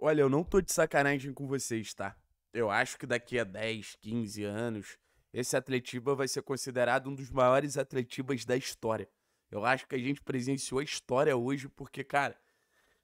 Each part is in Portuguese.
Olha, eu não tô de sacanagem com vocês, tá? Eu acho que daqui a 10, 15 anos, esse Atletiba vai ser considerado um dos maiores Atletibas da história. Eu acho que a gente presenciou a história hoje, porque, cara,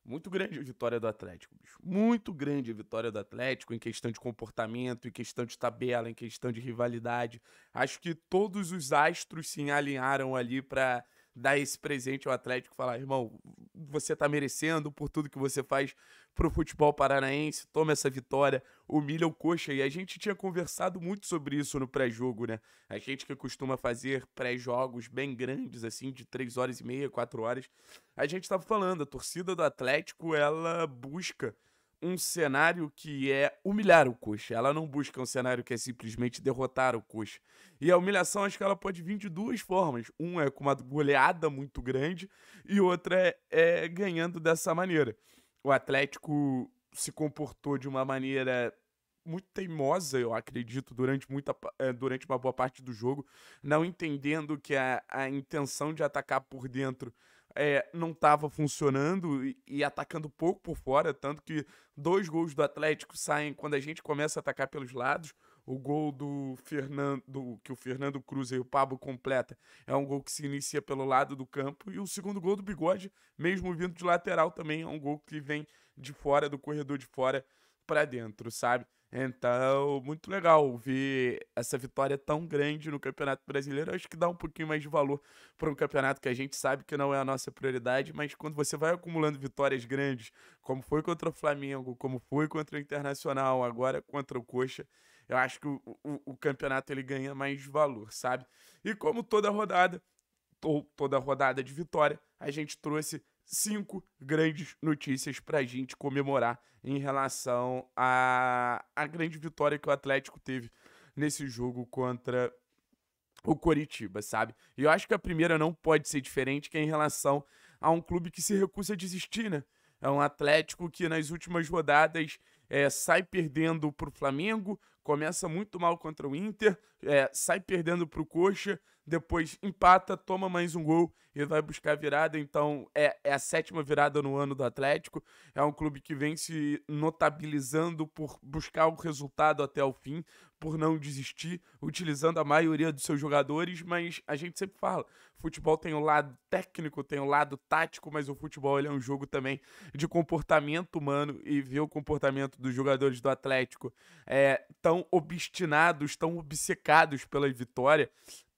muito grande a vitória do Atlético, bicho. Muito grande a vitória do Atlético em questão de comportamento, em questão de tabela, em questão de rivalidade. Acho que todos os astros se alinharam ali para dar esse presente ao Atlético, falar, irmão, você tá merecendo por tudo que você faz pro futebol paranaense, toma essa vitória, humilha o Coxa. E a gente tinha conversado muito sobre isso no pré-jogo, né? A gente que costuma fazer pré-jogos bem grandes, assim, de três horas e meia, quatro horas. A gente tava falando, a torcida do Atlético, ela busca um cenário que é humilhar o Coxa. Ela não busca um cenário que é simplesmente derrotar o Coxa. E a humilhação, acho que ela pode vir de duas formas. Um é com uma goleada muito grande e outra é, é ganhando dessa maneira. O Atlético se comportou de uma maneira muito teimosa, eu acredito, durante, muita, eh, durante uma boa parte do jogo, não entendendo que a, a intenção de atacar por dentro é, não estava funcionando e, e, atacando pouco por fora, tanto que dois gols do Atlético saem quando a gente começa a atacar pelos lados. O gol do Fernando, que o Fernando Cruz e o Pablo completa, é um gol que se inicia pelo lado do campo. E o segundo gol do Bigode, mesmo vindo de lateral também, é um gol que vem de fora, do corredor de fora para dentro, sabe? Então, muito legal ver essa vitória tão grande no Campeonato Brasileiro. Acho que dá um pouquinho mais de valor para um campeonato que a gente sabe que não é a nossa prioridade, mas quando você vai acumulando vitórias grandes, como foi contra o Flamengo, como foi contra o Internacional, agora contra o Coxa, eu acho que o, o, o campeonato ele ganha mais valor, sabe? E como toda rodada, ou toda rodada de vitória, a gente trouxe cinco grandes notícias para a gente comemorar em relação à a, a grande vitória que o Atlético teve nesse jogo contra o Coritiba, sabe? E eu acho que a primeira não pode ser diferente, que é em relação a um clube que se recusa a desistir, né? É um Atlético que nas últimas rodadas é, sai perdendo para o Flamengo, começa muito mal contra o Inter, é, sai perdendo para o Coxa, depois empata, toma mais um gol e vai buscar virada. Então é, é, a sétima virada no ano do Atlético. É um clube que vem se notabilizando por buscar o resultado até o fim, por não desistir, utilizando a maioria dos seus jogadores, mas a gente sempre fala, futebol tem o um lado técnico, tem o um lado tático, mas o futebol é um jogo também de comportamento humano e ver o comportamento dos jogadores do Atlético é, tão obstinados, tão obcecados pela vitória,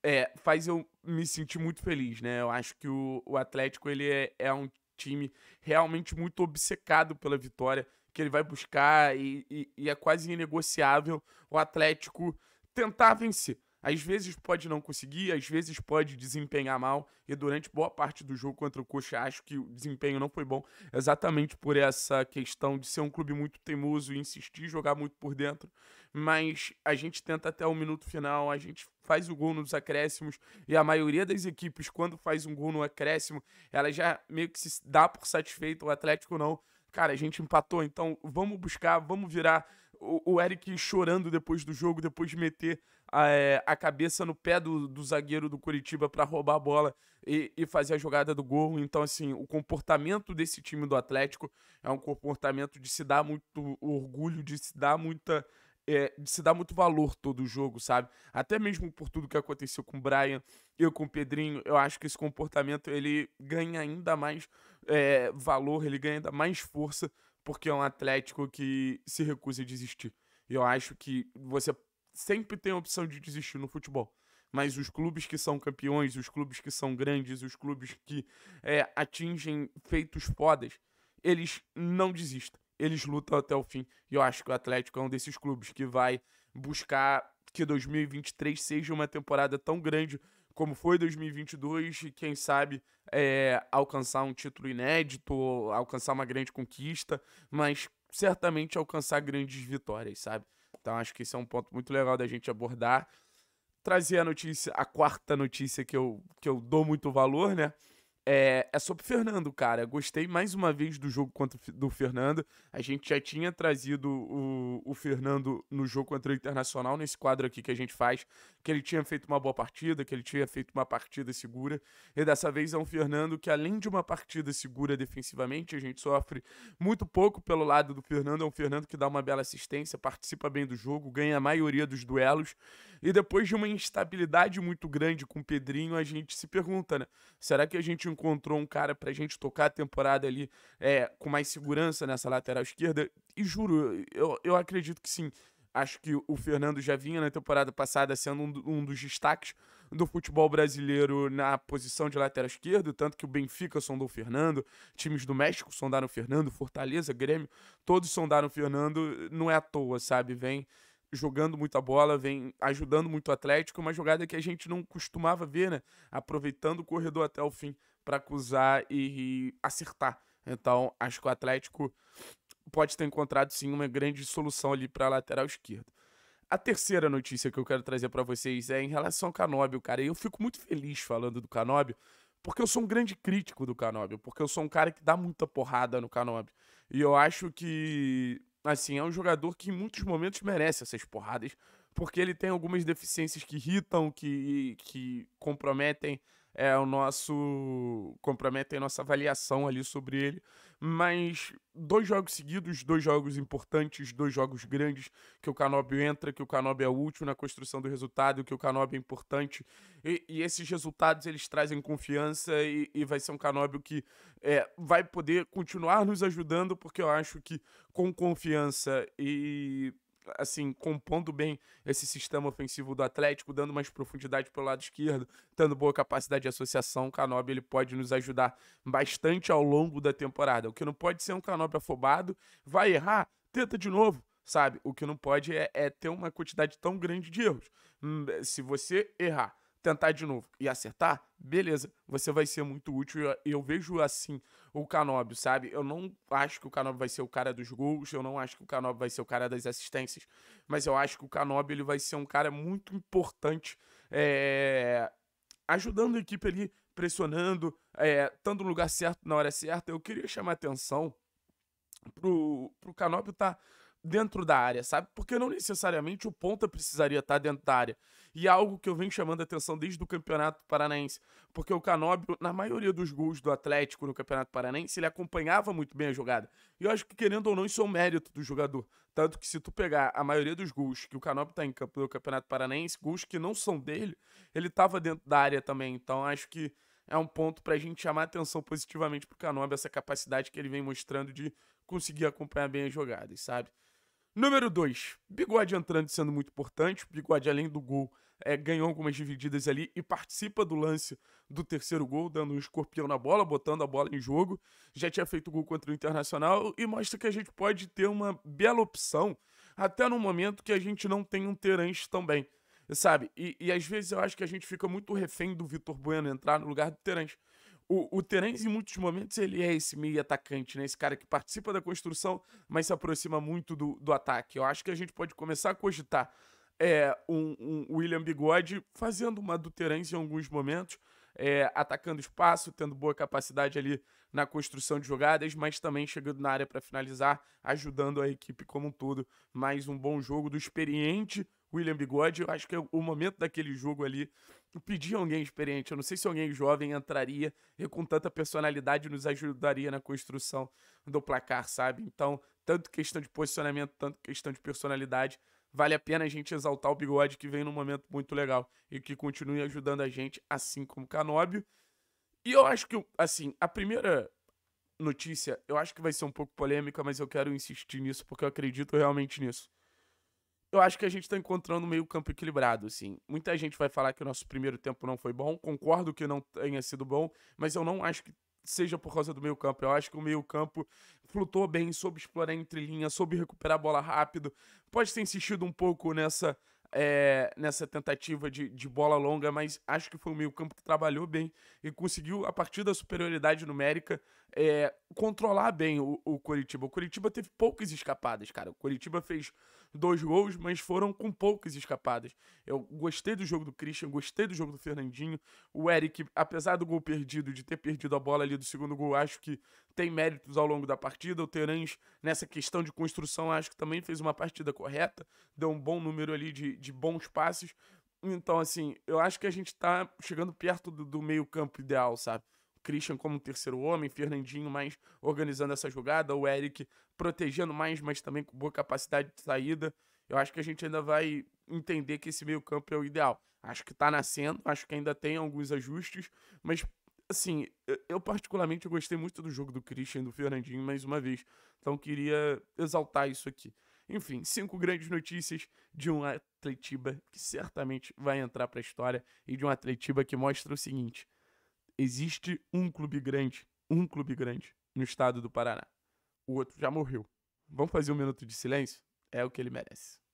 é, faz eu me sentir muito feliz, né? Eu acho que o, o Atlético ele é, é um time realmente muito obcecado pela vitória que ele vai buscar e, e, e é quase inegociável o Atlético tentar vencer. Às vezes pode não conseguir, às vezes pode desempenhar mal, e durante boa parte do jogo contra o Coxa, acho que o desempenho não foi bom, exatamente por essa questão de ser um clube muito teimoso e insistir, jogar muito por dentro. Mas a gente tenta até o minuto final, a gente faz o gol nos acréscimos, e a maioria das equipes, quando faz um gol no acréscimo, ela já meio que se dá por satisfeita, o Atlético não cara, a gente empatou, então vamos buscar, vamos virar. O, o Eric chorando depois do jogo, depois de meter a, eh, a cabeça no pé do, do zagueiro do Curitiba para roubar a bola e, e fazer a jogada do gol. Então, assim, o comportamento desse time do Atlético é um comportamento de se dar muito orgulho, de se dar muita é, de se dar muito valor todo o jogo, sabe? Até mesmo por tudo que aconteceu com o Brian, eu com o Pedrinho, eu acho que esse comportamento ele ganha ainda mais é, valor, ele ganha ainda mais força, porque é um Atlético que se recusa a desistir. Eu acho que você sempre tem a opção de desistir no futebol. Mas os clubes que são campeões, os clubes que são grandes, os clubes que é, atingem feitos fodas, eles não desistem eles lutam até o fim. E eu acho que o Atlético é um desses clubes que vai buscar que 2023 seja uma temporada tão grande como foi 2022 e quem sabe é, alcançar um título inédito, alcançar uma grande conquista, mas certamente alcançar grandes vitórias, sabe? Então acho que esse é um ponto muito legal da gente abordar. Trazer a notícia, a quarta notícia que eu, que eu dou muito valor, né? é, é sobre Fernando, cara. gostei mais uma vez do jogo contra do Fernando. A gente já tinha trazido o, o Fernando no jogo contra o Internacional, nesse quadro aqui que a gente faz, que ele tinha feito uma boa partida, que ele tinha feito uma partida segura. E dessa vez é um Fernando que, além de uma partida segura defensivamente, a gente sofre muito pouco pelo lado do Fernando. É um Fernando que dá uma bela assistência, participa bem do jogo, ganha a maioria dos duelos. E depois de uma instabilidade muito grande com o Pedrinho, a gente se pergunta, né? Será que a gente encontrou um cara pra gente tocar a temporada ali é, com mais segurança nessa lateral esquerda. E juro, eu, eu acredito que sim. Acho que o Fernando já vinha na temporada passada sendo um, um dos destaques do futebol brasileiro na posição de lateral esquerdo, tanto que o Benfica sondou o Fernando, times do México sondaram o Fernando, Fortaleza, Grêmio, todos sondaram o Fernando, não é à toa, sabe? Vem jogando muita bola, vem ajudando muito o Atlético, uma jogada que a gente não costumava ver, né? Aproveitando o corredor até o fim para acusar e, e acertar. Então, acho que o Atlético pode ter encontrado sim uma grande solução ali para a lateral esquerda. A terceira notícia que eu quero trazer para vocês é em relação ao Canóbio, cara. E eu fico muito feliz falando do Canóbio, porque eu sou um grande crítico do Canóbio, porque eu sou um cara que dá muita porrada no Canóbio. E eu acho que Assim, é um jogador que em muitos momentos merece essas porradas, porque ele tem algumas deficiências que irritam, que, que comprometem é, o nosso comprometem nossa avaliação ali sobre ele mas dois jogos seguidos, dois jogos importantes, dois jogos grandes, que o Canobi entra, que o Canobi é útil na construção do resultado, que o Canobi é importante, e, e, esses resultados eles trazem confiança e, e vai ser um Canobi que é, vai poder continuar nos ajudando, porque eu acho que com confiança e assim, compondo bem esse sistema ofensivo do Atlético, dando mais profundidade pelo lado esquerdo, tendo boa capacidade de associação, o Canobi ele pode nos ajudar bastante ao longo da temporada. O que não pode ser um Canobi afobado, vai errar, tenta de novo, sabe? O que não pode é, é ter uma quantidade tão grande de erros. Hum, se você errar tentar de novo e acertar, beleza, você vai ser muito útil. Eu, vejo assim o Canóbio, sabe? Eu não acho que o Canóbio vai ser o cara dos gols, eu não acho que o Canóbio vai ser o cara das assistências, mas eu acho que o Canóbio ele vai ser um cara muito importante, é... ajudando a equipe ali, pressionando, é... estando no lugar certo na hora certa. Eu queria chamar atenção pro, pro Canóbio tá dentro da área, sabe? Porque não necessariamente o ponta precisaria estar tá dentro da área. E é algo que eu venho chamando a atenção desde o Campeonato Paranaense, porque o Canóbio, na maioria dos gols do Atlético no Campeonato Paranaense, ele acompanhava muito bem a jogada. E eu acho que, querendo ou não, isso é um mérito do jogador. Tanto que se tu pegar a maioria dos gols que o Canóbio tá em campo no Campeonato Paranaense, gols que não são dele, ele tava dentro da área também. Então acho que é um ponto pra gente chamar atenção positivamente pro Canóbio, essa capacidade que ele vem mostrando de conseguir acompanhar bem as jogadas, sabe? Número 2, Bigode entrando e sendo muito importante. Bigode, além do gol, é, ganhou algumas divididas ali e participa do lance do terceiro gol, dando um escorpião na bola, botando a bola em jogo. Já tinha feito gol contra o Internacional e mostra que a gente pode ter uma bela opção, até no momento que a gente não tem um Terence também, sabe? E, e às vezes eu acho que a gente fica muito refém do Vitor Bueno entrar no lugar do Terence. O, o Terence, em muitos momentos, ele é esse meio atacante, né? Esse cara que participa da construção, mas se aproxima muito do, do ataque. Eu acho que a gente pode começar a cogitar é, um, um William Bigode fazendo uma do Terence em alguns momentos, é, atacando espaço, tendo boa capacidade ali na construção de jogadas, mas também chegando na área para finalizar, ajudando a equipe como um todo. Mais um bom jogo do experiente William Bigode. Eu acho que é o momento daquele jogo ali pedia alguém experiente. Eu não sei se alguém jovem entraria e com tanta personalidade nos ajudaria na construção do placar, sabe? Então, tanto questão de posicionamento, tanto questão de personalidade, vale a pena a gente exaltar o Bigode que vem num momento muito legal e que continue ajudando a gente, assim como o Canóbio. E eu acho que, assim, a primeira notícia, eu acho que vai ser um pouco polêmica, mas eu quero insistir nisso porque eu acredito realmente nisso eu acho que a gente está encontrando um meio campo equilibrado, assim. Muita gente vai falar que o nosso primeiro tempo não foi bom, concordo que não tenha sido bom, mas eu não acho que seja por causa do meio campo. Eu acho que o meio campo flutuou bem, soube explorar entre linhas, soube recuperar a bola rápido. Pode ter insistido um pouco nessa é, nessa tentativa de, de, bola longa, mas acho que foi um meio campo que trabalhou bem e conseguiu, a partir da superioridade numérica, é, controlar bem o, o Curitiba. O Curitiba teve poucas escapadas, cara. O Curitiba fez dois gols, mas foram com poucas escapadas. Eu gostei do jogo do Christian, gostei do jogo do Fernandinho. O Eric, apesar do gol perdido, de ter perdido a bola ali do segundo gol, acho que tem méritos ao longo da partida. O Terãs, nessa questão de construção, acho que também fez uma partida correta, deu um bom número ali de, de bons passes. Então, assim, eu acho que a gente tá chegando perto do, do meio-campo ideal, sabe? Christian como terceiro homem, Fernandinho mais organizando essa jogada, o Eric protegendo mais, mas também com boa capacidade de saída. Eu acho que a gente ainda vai entender que esse meio-campo é o ideal. Acho que tá nascendo, acho que ainda tem alguns ajustes, mas assim, eu particularmente gostei muito do jogo do Christian e do Fernandinho mais uma vez. Então queria exaltar isso aqui. Enfim, cinco grandes notícias de um Atletiba que certamente vai entrar para a história e de um Atletiba que mostra o seguinte: Existe um clube grande, um clube grande no estado do Paraná. O outro já morreu. Vamos fazer um minuto de silêncio? É o que ele merece.